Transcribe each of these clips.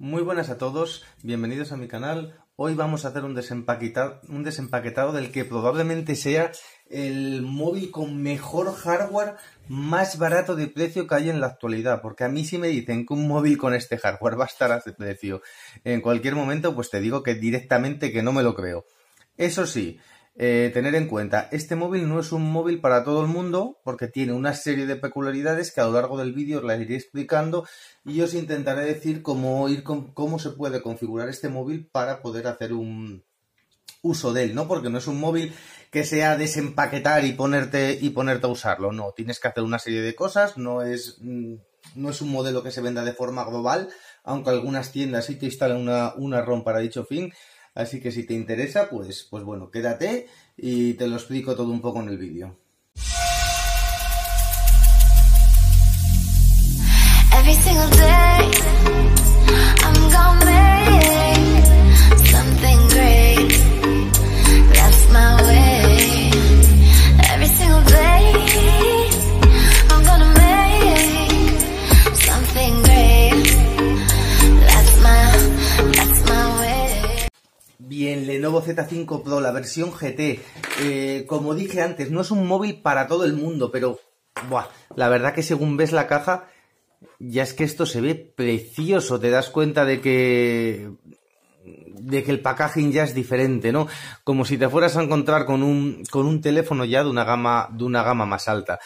Muy buenas a todos, bienvenidos a mi canal. Hoy vamos a hacer un, desempaquetado, un desempaquetado del que probablemente sea el móvil con mejor hardware más barato de precio que hay en la actualidad, porque a mí si me dicen que un móvil con este hardware va a estar a ese precio en cualquier momento, pues te digo que directamente que no me lo creo. Eso sí, eh, tener en cuenta, este móvil no es un móvil para todo el mundo porque tiene una serie de peculiaridades que a lo largo del vídeo os las iré explicando y os intentaré decir cómo, ir cómo se puede configurar este móvil para poder hacer un uso de él, ¿no? Porque no es un móvil que sea desempaquetar y ponerte y ponerte a usarlo, no, tienes que hacer una serie de cosas, no es mm, no es un modelo que se venda de forma global, aunque algunas tiendas sí que instalan una, una ROM para dicho fin Así que si te interesa, pues, pues bueno, quédate y te lo explico todo un poco en el vídeo. el Lenovo Z5 Pro, la versión GT. Eh, como dije antes, no es un móvil para todo el mundo, pero la verdad que según ves la caja, ya es que esto se ve precioso. Te das cuenta de que de que el packaging ya es diferente, ¿no? Como si te fueras a encontrar con un, con un teléfono ya de una gama, de una gama más alta.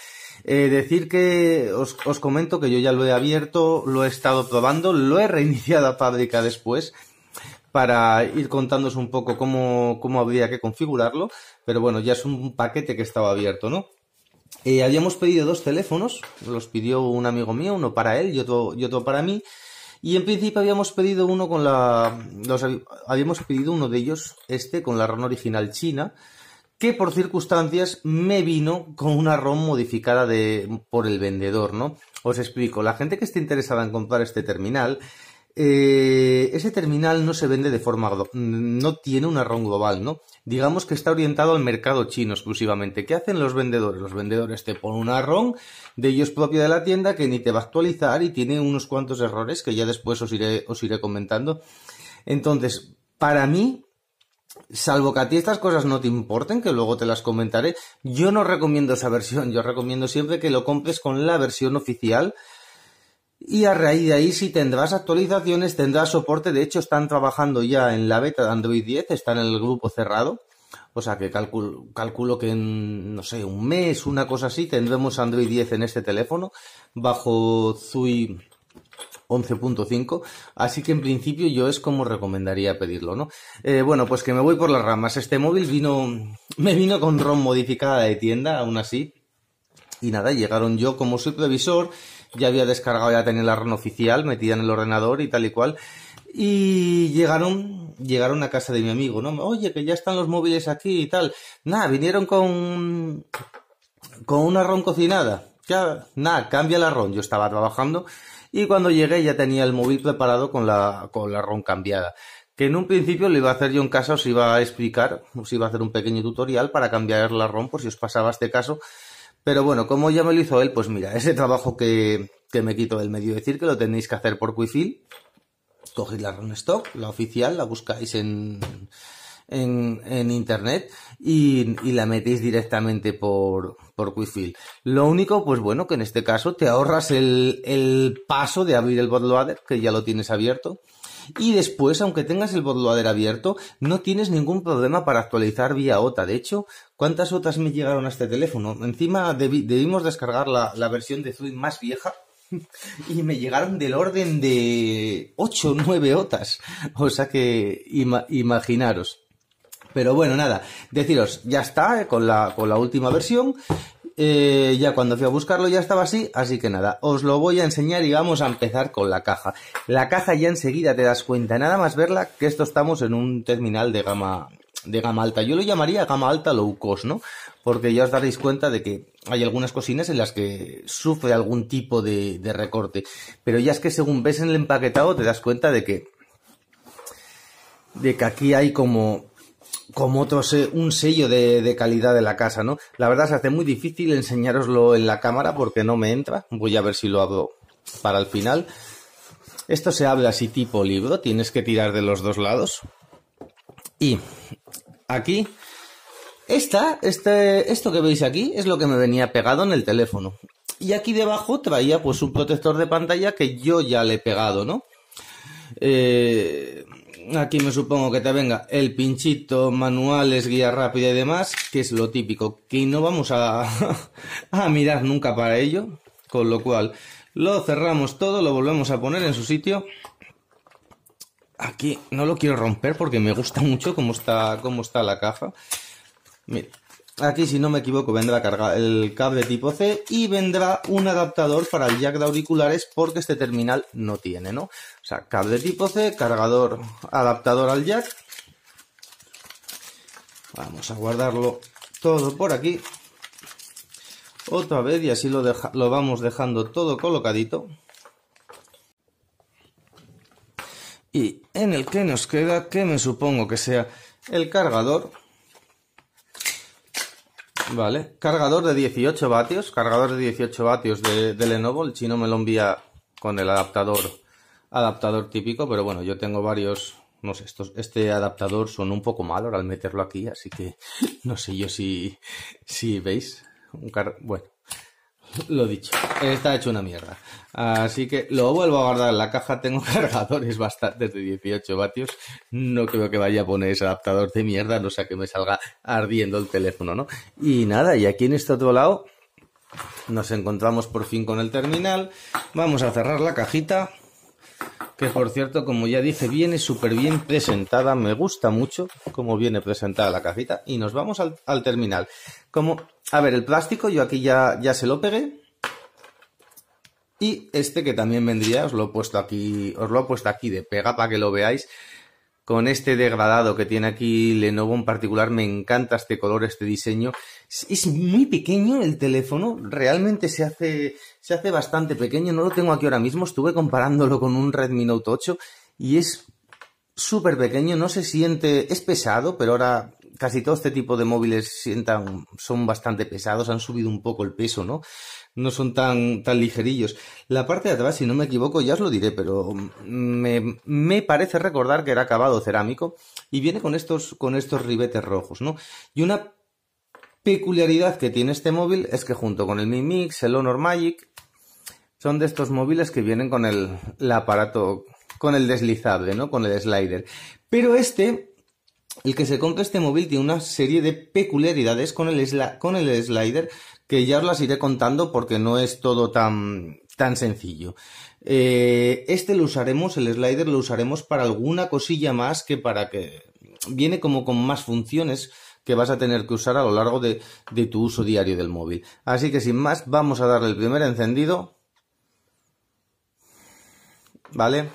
Eh, decir que os, os comento que yo ya lo he abierto, lo he estado probando, lo he reiniciado a fábrica después para ir contándos un poco cómo, cómo habría que configurarlo, pero bueno, ya es un paquete que estaba abierto, ¿no? Eh, habíamos pedido dos teléfonos, los pidió un amigo mío, uno para él y otro, para mí, y en principio habíamos pedido uno con la... habíamos pedido uno de ellos, este, con la ROM original china, que por circunstancias me vino con una ROM modificada de, por el vendedor, ¿no? Os explico, la gente que esté interesada en comprar este terminal eh, ese terminal no se vende de forma no tiene un ROM global, ¿no? Digamos que está orientado al mercado chino exclusivamente. ¿Qué hacen los vendedores? Los vendedores te ponen un ROM de ellos propio de la tienda que ni te va a actualizar y tiene unos cuantos errores que ya después os iré, os iré comentando. Entonces, para mí, salvo que a ti estas cosas no te importen, que luego te las comentaré, yo no recomiendo esa versión, yo recomiendo siempre que lo compres con la versión oficial y a raíz de ahí si tendrás actualizaciones, tendrás soporte, de hecho están trabajando ya en la beta de Android 10, están en el grupo cerrado, o sea que calculo, que en, no sé, un mes, una cosa así, tendremos Android 10 en este teléfono bajo Zui 11.5, así que en principio yo es como recomendaría pedirlo, ¿no? Eh, bueno, pues que me voy por las ramas. Este móvil vino, me vino con ROM modificada de tienda, aún así. Y nada, llegaron yo como supervisor ya había descargado, ya tenía la ROM oficial metida en el ordenador y tal y cual. Y llegaron, llegaron a casa de mi amigo, ¿no? Oye, que ya están los móviles aquí y tal. Nada, vinieron con, con una ron cocinada. Ya, nada, cambia la ron Yo estaba trabajando y cuando llegué ya tenía el móvil preparado con la, con la cambiada. Que en un principio lo iba a hacer yo en casa, os iba a explicar, os iba a hacer un pequeño tutorial para cambiar la ROM por si os pasaba este caso pero bueno, como ya me lo hizo él, pues mira, ese trabajo que, me quito del medio decir que lo tenéis que hacer por Quifil. cogéis la Runstock, la oficial, la buscáis en, en, internet y, la metéis directamente por, por Lo único, pues bueno, que en este caso te ahorras el, paso de abrir el bootloader, que ya lo tienes abierto y después, aunque tengas el bootloader abierto, no tienes ningún problema para actualizar vía OTA. De hecho, ¿cuántas OTAs me llegaron a este teléfono? Encima debimos descargar la, versión de Zui más vieja y me llegaron del orden de 8 o 9 OTAs. O sea que imaginaros. Pero bueno, nada, deciros, ya está eh, con, la, con la última versión. Eh, ya cuando fui a buscarlo ya estaba así, así que nada, os lo voy a enseñar y vamos a empezar con la caja. La caja ya enseguida te das cuenta, nada más verla, que esto estamos en un terminal de gama, de gama alta. Yo lo llamaría gama alta low cost, ¿no? Porque ya os daréis cuenta de que hay algunas cocinas en las que sufre algún tipo de, de recorte. Pero ya es que según ves en el empaquetado te das cuenta de que, de que aquí hay como como otro eh, un sello de, calidad de la casa, ¿no? La verdad se hace muy difícil enseñároslo en la cámara porque no me entra. Voy a ver si lo abro para el final. Esto se habla así tipo libro, tienes que tirar de los dos lados. Y aquí, esta, este, esto que veis aquí es lo que me venía pegado en el teléfono. Y aquí debajo traía pues un protector de pantalla que yo ya le he pegado, ¿no? Eh, Aquí me supongo que te venga el pinchito, manuales, guía rápida y demás, que es lo típico, que no vamos a, mirar nunca para ello, con lo cual lo cerramos todo, lo volvemos a poner en su sitio. Aquí no lo quiero romper porque me gusta mucho cómo está, cómo está la caja. Mira, Aquí, si no me equivoco, vendrá el cable tipo C y vendrá un adaptador para el jack de auriculares porque este terminal no tiene, ¿no? O sea, cable tipo C, cargador, adaptador al jack. Vamos a guardarlo todo por aquí. Otra vez y así lo, lo vamos dejando todo colocadito. Y en el que nos queda, que me supongo que sea el cargador Vale, cargador de 18 vatios, cargador de 18 vatios de, Lenovo, el chino me lo envía con el adaptador, adaptador típico, pero bueno, yo tengo varios, no sé, estos, este adaptador son un poco malo al meterlo aquí, así que no sé yo si, si veis, un car... bueno, lo dicho, está hecho una mierda. Así que lo vuelvo a guardar en la caja. Tengo cargadores bastantes de 18 vatios. No creo que vaya a poner ese adaptador de mierda, no sea que me salga ardiendo el teléfono, ¿no? Y nada, y aquí en este otro lado nos encontramos por fin con el terminal. Vamos a cerrar la cajita que por cierto, como ya dije, viene súper bien presentada, me gusta mucho cómo viene presentada la cajita y nos vamos al, terminal. Como, a ver, el plástico yo aquí ya, ya se lo pegué y este que también vendría, os lo he puesto aquí, os lo he puesto aquí de pega para que lo veáis con este degradado que tiene aquí Lenovo en particular. Me encanta este color, este diseño. Es, muy pequeño el teléfono, realmente se hace, se hace bastante pequeño. No lo tengo aquí ahora mismo, estuve comparándolo con un Redmi Note 8 y es súper pequeño, no se siente, es pesado, pero ahora casi todo este tipo de móviles sientan, son bastante pesados, han subido un poco el peso, ¿no? no son tan, ligerillos. La parte de atrás, si no me equivoco, ya os lo diré, pero mm, me, parece recordar que era acabado cerámico y viene con estos, con estos ribetes rojos, ¿no? Y una peculiaridad que tiene este móvil es que junto con el Mi Mix, el Honor Magic, son de estos móviles que vienen con el, aparato, con el deslizable, ¿no? Con el slider. Pero este el que se compra este móvil tiene una serie de peculiaridades con el slider que ya os las iré contando porque no es todo tan, tan sencillo. Eh, este lo usaremos, el slider lo usaremos para alguna cosilla más que para que viene como con más funciones que vas a tener que usar a lo largo de, de tu uso diario del móvil. Así que sin más, vamos a darle el primer encendido. ¿Vale?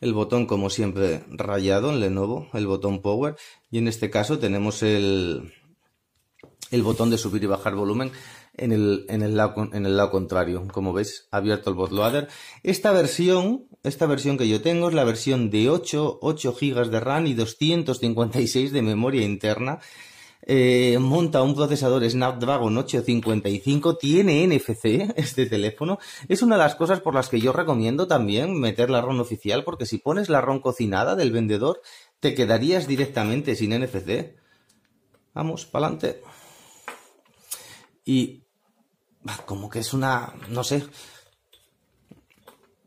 el botón como siempre rayado en Lenovo, el botón Power, y en este caso tenemos el, el botón de subir y bajar volumen en el, en el, lado, contrario. Como veis, abierto el bootloader. Esta versión, esta versión que yo tengo es la versión de 8, 8 GB de RAM y 256 de memoria interna. Eh, monta un procesador Snapdragon 855, tiene NFC este teléfono. Es una de las cosas por las que yo recomiendo también meter la ROM oficial, porque si pones la ROM cocinada del vendedor, te quedarías directamente sin NFC. Vamos, pa'lante. adelante. Y como que es una, no sé.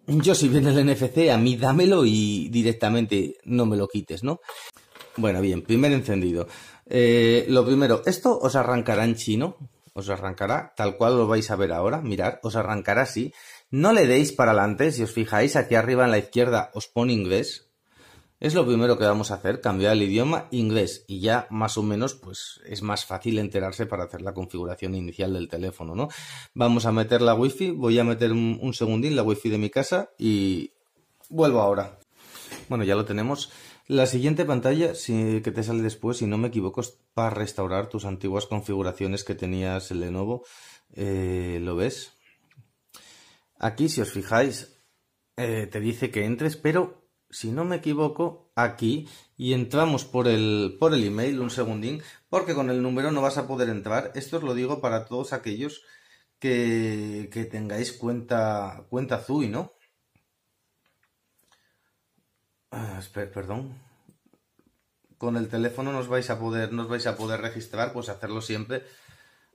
Yo si viene el NFC, a mí dámelo y directamente no me lo quites, ¿no? Bueno, bien, primer encendido. Eh, lo primero, esto os arrancará en chino, os arrancará tal cual lo vais a ver ahora, mirad, os arrancará así. No le deis para adelante, si os fijáis aquí arriba en la izquierda os pone inglés, es lo primero que vamos a hacer, cambiar el idioma inglés y ya más o menos pues es más fácil enterarse para hacer la configuración inicial del teléfono, ¿no? Vamos a meter la wifi, voy a meter un, segundín la wifi de mi casa y vuelvo ahora. Bueno, ya lo tenemos. La siguiente pantalla que te sale después, si no me equivoco, es para restaurar tus antiguas configuraciones que tenías el Lenovo. Eh, ¿Lo ves? Aquí, si os fijáis, eh, te dice que entres, pero si no me equivoco, aquí y entramos por el, por el email un segundín, porque con el número no vas a poder entrar. Esto os lo digo para todos aquellos que, tengáis cuenta, cuenta Zui, ¿no? Ah, espera, perdón. Con el teléfono nos vais a poder, nos vais a poder registrar, pues hacerlo siempre,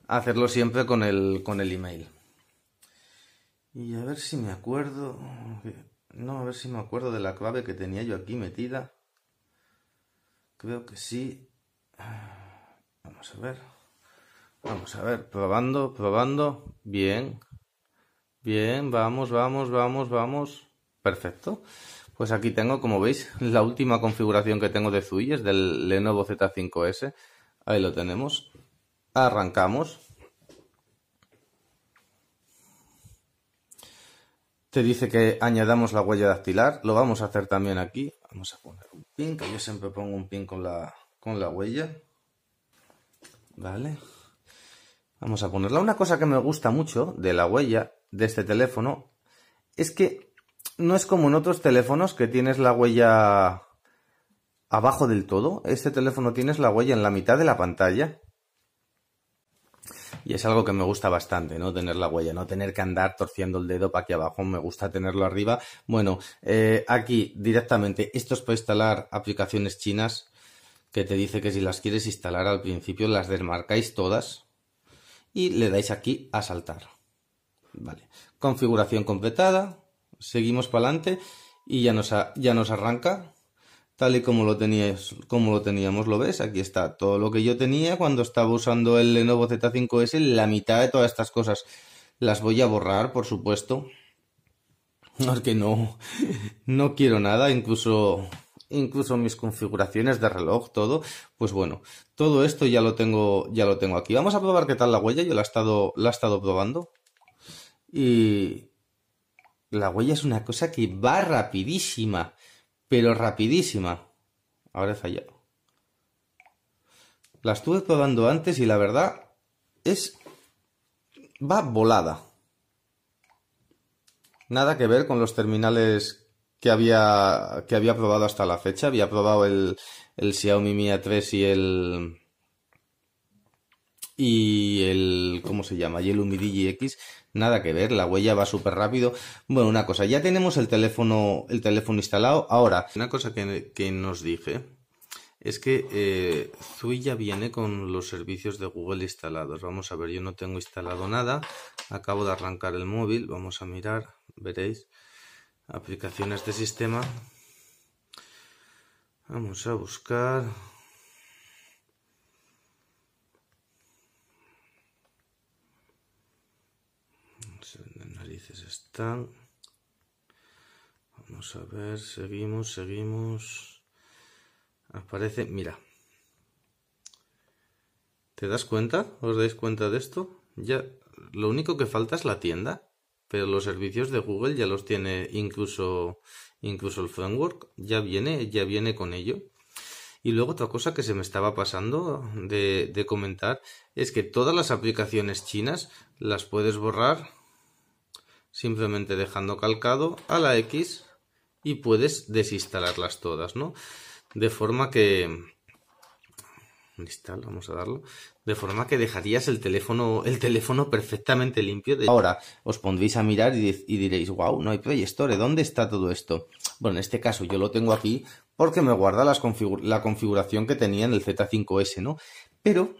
hacerlo siempre con el, con el email. Y a ver si me acuerdo. No, a ver si me acuerdo de la clave que tenía yo aquí metida. Creo que sí. Vamos a ver. Vamos a ver, probando, probando. Bien. Bien, vamos, vamos, vamos, vamos. Perfecto. Pues aquí tengo, como veis, la última configuración que tengo de Zui es del Lenovo Z5S. Ahí lo tenemos. Arrancamos. te dice que añadamos la huella dactilar. Lo vamos a hacer también aquí. Vamos a poner un pin, que yo siempre pongo un pin con la, con la huella. Vale. Vamos a ponerla. Una cosa que me gusta mucho de la huella de este teléfono es que no es como en otros teléfonos que tienes la huella abajo del todo. Este teléfono tienes la huella en la mitad de la pantalla. Y es algo que me gusta bastante, ¿no? Tener la huella, no tener que andar torciendo el dedo para aquí abajo, me gusta tenerlo arriba. Bueno, eh, aquí directamente, esto es para instalar aplicaciones chinas, que te dice que si las quieres instalar al principio las desmarcáis todas y le dais aquí a saltar. Vale, configuración completada, seguimos para adelante y ya ya nos arranca tal y como lo, lo teníamos, lo ves, aquí está todo lo que yo tenía cuando estaba usando el Lenovo Z5S, la mitad de todas estas cosas las voy a borrar, por supuesto, porque no, no quiero nada, incluso, incluso mis configuraciones de reloj, todo, pues bueno, todo esto ya lo tengo, ya lo tengo aquí. Vamos a probar qué tal la huella, yo estado, la he estado probando y la huella es una cosa que va rapidísima pero rapidísima. Ahora he fallado. La estuve probando antes y la verdad es... va volada. Nada que ver con los terminales que había, que había probado hasta la fecha. Había probado el, el Xiaomi Mi A3 y el, y el, ¿cómo se llama? Y el UMIDIGI X, nada que ver, la huella va súper rápido. Bueno, una cosa, ya tenemos el teléfono, el teléfono instalado. Ahora, una cosa que, nos dije es que eh, Zui ya viene con los servicios de Google instalados. Vamos a ver, yo no tengo instalado nada, acabo de arrancar el móvil, vamos a mirar, veréis, aplicaciones de sistema. Vamos a buscar Vamos a ver, seguimos, seguimos. Aparece, mira. ¿Te das cuenta? ¿Os dais cuenta de esto? Ya, lo único que falta es la tienda, pero los servicios de Google ya los tiene incluso, incluso el framework, ya viene, ya viene con ello. Y luego otra cosa que se me estaba pasando de comentar es que todas las aplicaciones chinas las puedes borrar simplemente dejando calcado a la X y puedes desinstalarlas todas, ¿no? De forma que... vamos a darlo. De forma que dejarías el teléfono, el teléfono perfectamente limpio. Ahora os pondréis a mirar y, diréis, wow, no hay Play Store, ¿eh? ¿dónde está todo esto? Bueno, en este caso yo lo tengo aquí porque me guarda la configuración que tenía en el Z5S, ¿no? Pero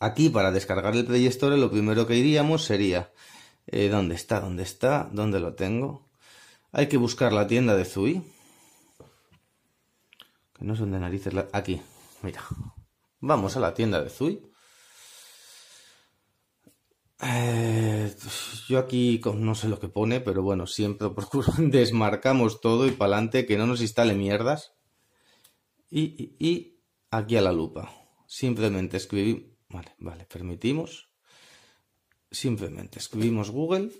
aquí para descargar el Play Store lo primero que iríamos sería eh, ¿Dónde está? ¿Dónde está? ¿Dónde lo tengo? Hay que buscar la tienda de Zui. Que no son de narices. Aquí, mira. Vamos a la tienda de Zui. Eh, yo aquí no sé lo que pone, pero bueno, siempre procuro desmarcamos todo y pa'lante, que no nos instale mierdas. Y, aquí a la lupa. Simplemente escribí. Vale, vale, permitimos. Simplemente escribimos Google.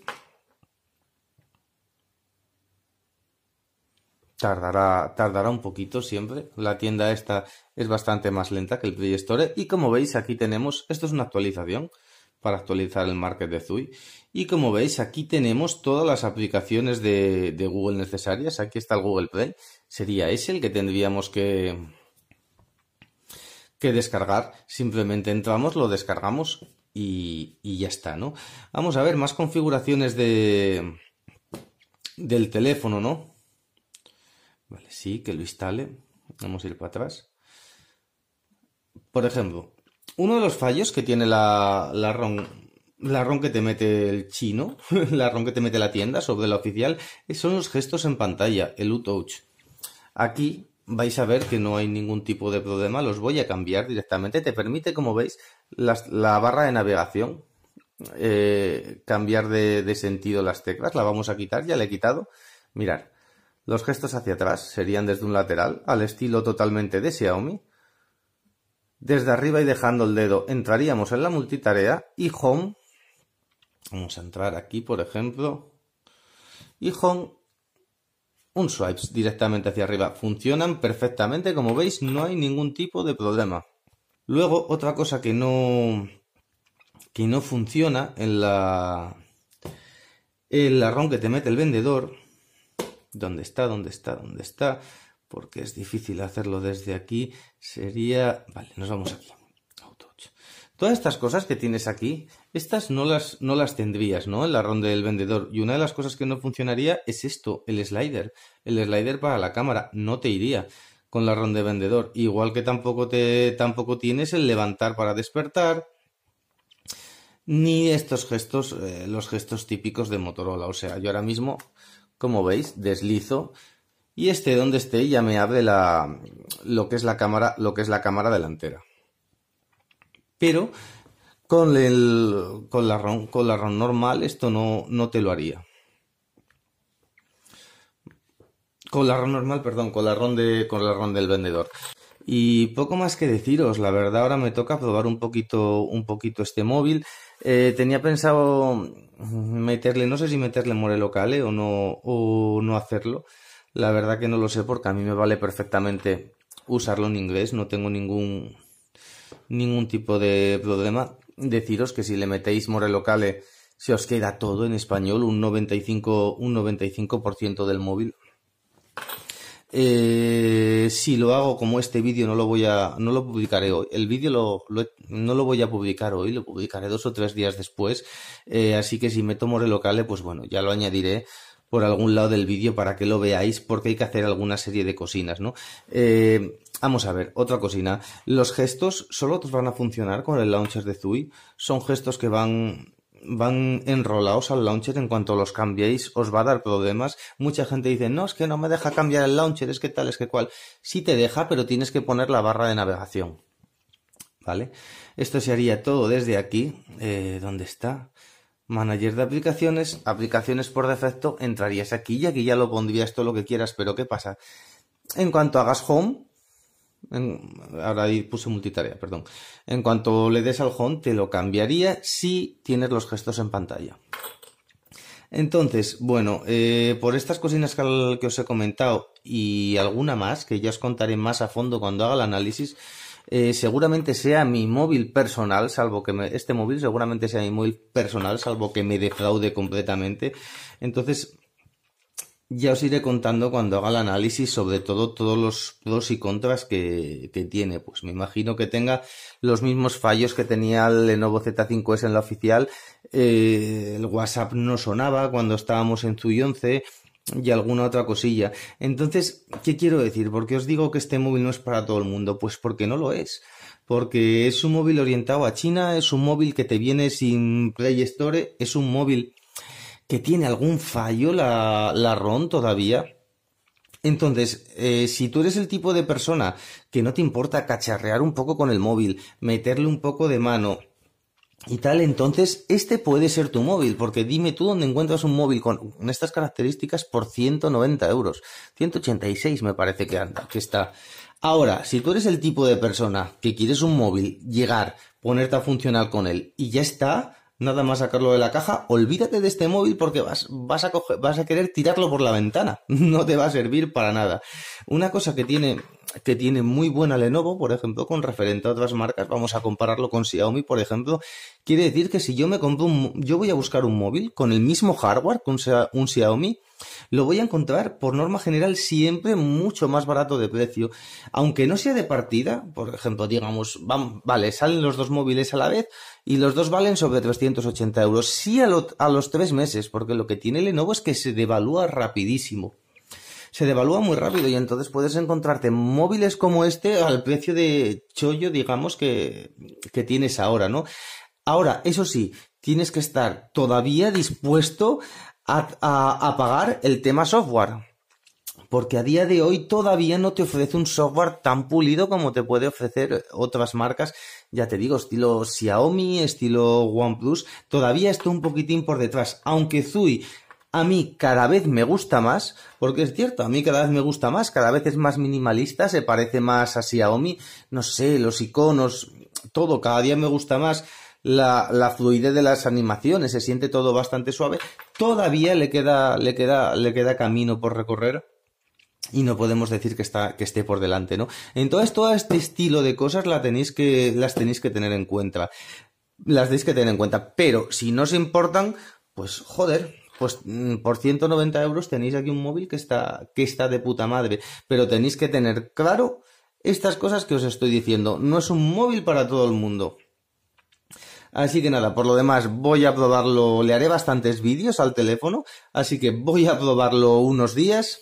Tardará, tardará un poquito siempre. La tienda esta es bastante más lenta que el Play Store. Y como veis, aquí tenemos, esto es una actualización para actualizar el market de Zui. Y como veis, aquí tenemos todas las aplicaciones de, de, Google necesarias. Aquí está el Google Play. Sería ese el que tendríamos que, que descargar. Simplemente entramos, lo descargamos y, ya está, ¿no? Vamos a ver más configuraciones de del teléfono, ¿no? Vale, sí, que lo instale. Vamos a ir para atrás. Por ejemplo, uno de los fallos que tiene la, la ROM, la ROM que te mete el chino, la ROM que te mete la tienda sobre la oficial, son los gestos en pantalla, el U-Touch. Aquí vais a ver que no hay ningún tipo de problema, los voy a cambiar directamente. Te permite, como veis, la, barra de navegación, eh, cambiar de, sentido las teclas, la vamos a quitar, ya le he quitado. Mirar, los gestos hacia atrás serían desde un lateral, al estilo totalmente de Xiaomi. Desde arriba y dejando el dedo entraríamos en la multitarea y Home. Vamos a entrar aquí, por ejemplo. Y Home un swipes directamente hacia arriba. Funcionan perfectamente, como veis, no hay ningún tipo de problema. Luego, otra cosa que no. que no funciona en la. El arrón que te mete el vendedor. ¿Dónde está? ¿Dónde está? ¿Dónde está? Porque es difícil hacerlo desde aquí. Sería. Vale, nos vamos aquí. Todas estas cosas que tienes aquí, estas no las, no las tendrías, ¿no? la ronda del vendedor. Y una de las cosas que no funcionaría es esto, el slider. El slider para la cámara no te iría con la ronda de vendedor. Igual que tampoco, te, tampoco tienes el levantar para despertar, ni estos gestos, eh, los gestos típicos de Motorola. O sea, yo ahora mismo, como veis, deslizo y esté donde esté ya me abre la, lo, que es la cámara, lo que es la cámara delantera. Pero con, el, con, la, ROM, con la normal esto no, no te lo haría. con la Colarrón normal, perdón, con la colarrón del vendedor. Y poco más que deciros, la verdad ahora me toca probar un poquito, un poquito este móvil. Eh, tenía pensado meterle, no sé si meterle more locale eh, o no, o no hacerlo. La verdad que no lo sé porque a mí me vale perfectamente usarlo en inglés, no tengo ningún, ningún tipo de problema. Deciros que si le metéis more locale, eh, se os queda todo en español, un 95%, un 95 del móvil. Eh, si lo hago como este vídeo, no lo voy a, no lo publicaré hoy. El vídeo lo, no lo voy a publicar hoy, lo publicaré dos o tres días después. Eh, así que si me tomo relocale, pues bueno, ya lo añadiré por algún lado del vídeo para que lo veáis, porque hay que hacer alguna serie de cocinas, ¿no? Eh, vamos a ver, otra cocina. Los gestos solo van a funcionar con el launcher de Zui. Son gestos que van van enrolados al launcher, en cuanto los cambiéis os va a dar problemas. Mucha gente dice, no, es que no me deja cambiar el launcher, es que tal, es que cual. Sí te deja, pero tienes que poner la barra de navegación. ¿Vale? Esto se haría todo desde aquí, eh, donde está? Manager de aplicaciones, aplicaciones por defecto, entrarías aquí y aquí ya lo pondrías todo lo que quieras, pero ¿qué pasa? En cuanto hagas home, ahora puse multitarea, perdón. En cuanto le des al home, te lo cambiaría si tienes los gestos en pantalla. Entonces, bueno, eh, por estas cocinas que, os he comentado y alguna más, que ya os contaré más a fondo cuando haga el análisis, eh, seguramente sea mi móvil personal, salvo que este móvil seguramente sea mi móvil personal, salvo que me defraude completamente. Entonces, ya os iré contando cuando haga el análisis, sobre todo todos los pros y contras que, tiene. Pues me imagino que tenga los mismos fallos que tenía el Lenovo Z5S en la oficial. Eh, el WhatsApp no sonaba cuando estábamos en Zui 11 y alguna otra cosilla. Entonces, ¿qué quiero decir? ¿Por qué os digo que este móvil no es para todo el mundo? Pues porque no lo es. Porque es un móvil orientado a China, es un móvil que te viene sin Play Store, es un móvil que tiene algún fallo la, ROM todavía. Entonces, eh, si tú eres el tipo de persona que no te importa cacharrear un poco con el móvil, meterle un poco de mano y tal, entonces este puede ser tu móvil, porque dime tú dónde encuentras un móvil con estas características por 190 euros. 186 me parece que, anda, que está. Ahora, si tú eres el tipo de persona que quieres un móvil, llegar, ponerte a funcionar con él y ya está, nada más sacarlo de la caja, olvídate de este móvil porque vas, a, vas a querer tirarlo por la ventana. No te va a servir para nada. Una cosa que tiene, que muy buena Lenovo, por ejemplo, con referente a otras marcas, vamos a compararlo con Xiaomi, por ejemplo, quiere decir que si yo me compro un, yo voy a buscar un móvil con el mismo hardware con un Xiaomi, lo voy a encontrar por norma general siempre mucho más barato de precio. Aunque no sea de partida, por ejemplo, digamos, van, vale, salen los dos móviles a la vez y los dos valen sobre 380 euros. Sí a, a los tres meses, porque lo que tiene Lenovo es que se devalúa rapidísimo. Se devalúa muy rápido y entonces puedes encontrarte móviles como este al precio de chollo, digamos, que, que tienes ahora, ¿no? Ahora, eso sí, tienes que estar todavía dispuesto a, apagar pagar el tema software porque a día de hoy todavía no te ofrece un software tan pulido como te puede ofrecer otras marcas, ya te digo, estilo Xiaomi, estilo OnePlus, todavía está un poquitín por detrás, aunque Zui a mí cada vez me gusta más, porque es cierto, a mí cada vez me gusta más, cada vez es más minimalista, se parece más a Xiaomi, no sé, los iconos, todo, cada día me gusta más. la fluidez de las animaciones, se siente todo bastante suave, todavía le queda, le queda, le queda camino por recorrer y no podemos decir que está que esté por delante, ¿no? Entonces todo este estilo de cosas tenéis que las tenéis que tener en cuenta. Las tenéis que tener en cuenta, pero si no os importan, pues joder, pues mm, por 190 euros tenéis aquí un móvil que está que está de puta madre, pero tenéis que tener claro estas cosas que os estoy diciendo, no es un móvil para todo el mundo. Así que nada, por lo demás voy a probarlo, le haré bastantes vídeos al teléfono, así que voy a probarlo unos días.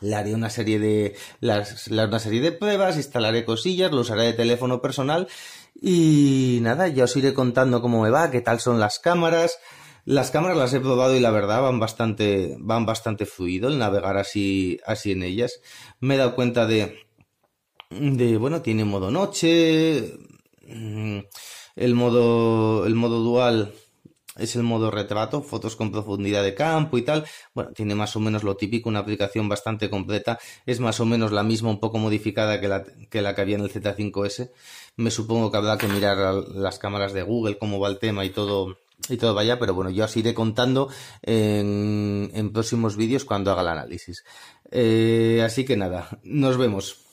Le haré una serie de, una serie de pruebas, instalaré cosillas, lo usaré de teléfono personal y nada, ya os iré contando cómo me va, qué tal son las cámaras. Las cámaras las he probado y la verdad van bastante, van bastante fluido el navegar así, así en ellas. Me he dado cuenta de, de, bueno, tiene modo noche. Mm, el modo, dual es el modo retrato, fotos con profundidad de campo y tal. Bueno, tiene más o menos lo típico, una aplicación bastante completa. Es más o menos la misma, un poco modificada que la que, la que había en el Z5S. Me supongo que habrá que mirar las cámaras de Google, cómo va el tema y todo, y todo vaya, pero bueno, yo así iré contando en, próximos vídeos cuando haga el análisis. Eh, así que nada, nos vemos.